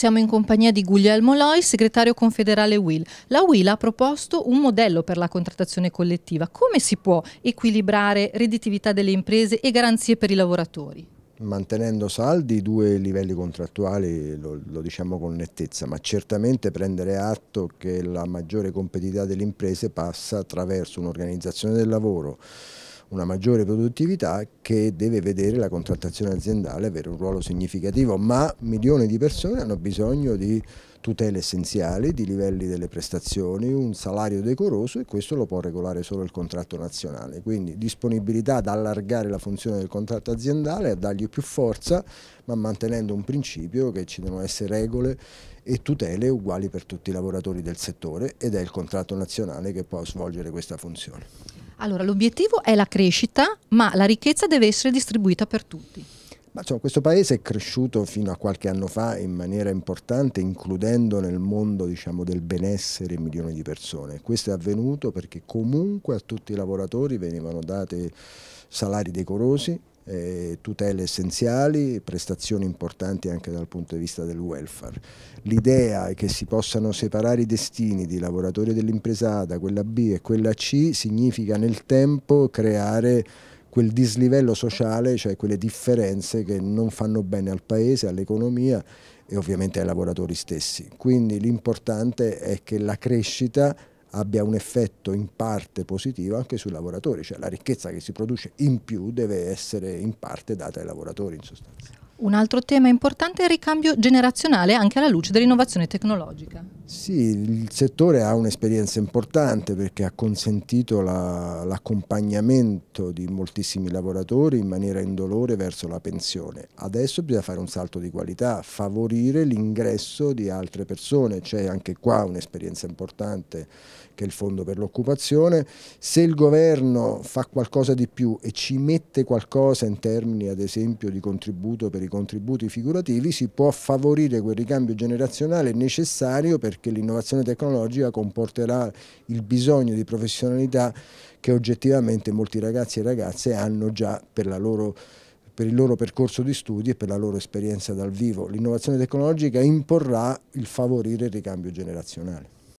Siamo in compagnia di Guglielmo Loi, segretario confederale WIL. La WIL ha proposto un modello per la contrattazione collettiva. Come si può equilibrare redditività delle imprese e garanzie per i lavoratori? mantenendo saldi i due livelli contrattuali, lo, lo, diciamo con nettezza, ma certamente prendere atto che la maggiore competitività delle imprese passa attraverso un'organizzazione del lavoro una maggiore produttività che deve vedere la contrattazione aziendale avere un ruolo significativo, ma milioni di persone hanno bisogno di tutele essenziali, di livelli delle prestazioni, un salario decoroso e questo lo può regolare solo il contratto nazionale. Quindi disponibilità ad allargare la funzione del contratto aziendale, a dargli più forza, ma mantenendo un principio che ci devono essere regole e tutele uguali per tutti i lavoratori del settore ed è il contratto nazionale che può svolgere questa funzione. Allora, l'obiettivo è la crescita, ma la ricchezza deve essere distribuita per tutti. Ma, insomma, questo paese è cresciuto fino a qualche anno fa in maniera importante, includendo nel mondo diciamo, del benessere milioni di persone. Questo è avvenuto perché comunque a tutti i lavoratori venivano date salari decorosi, eh, tutele essenziali, prestazioni importanti anche dal punto di vista del welfare. L'idea è che si possano separare i destini di lavoratori dell'impresa A da quella B e quella C significa nel tempo creare quel dislivello sociale, cioè quelle differenze che non fanno bene al paese, all'economia e ovviamente ai lavoratori stessi. Quindi l'importante è che la crescita abbia un effetto in parte positivo anche sui lavoratori, cioè la ricchezza che si produce in più deve essere in parte data ai lavoratori in sostanza. Un altro tema importante è il ricambio generazionale anche alla luce dell'innovazione tecnologica. Sì, il settore ha un'esperienza importante perché ha consentito l'accompagnamento di moltissimi lavoratori in maniera indolore verso la pensione. Adesso bisogna fare un salto di qualità, favorire l'ingresso di altre persone, c'è anche qua un'esperienza importante che è il Fondo per l'Occupazione. Se il governo fa qualcosa di più e ci mette qualcosa in termini ad esempio di contributo per i contributi figurativi, si può favorire quel ricambio generazionale necessario perché perché l'innovazione tecnologica comporterà il bisogno di professionalità che oggettivamente molti ragazzi e ragazze hanno già per la loro per il loro percorso di studi e per la loro esperienza dal vivo. L'innovazione tecnologica imporrà il favorire il ricambio generazionale.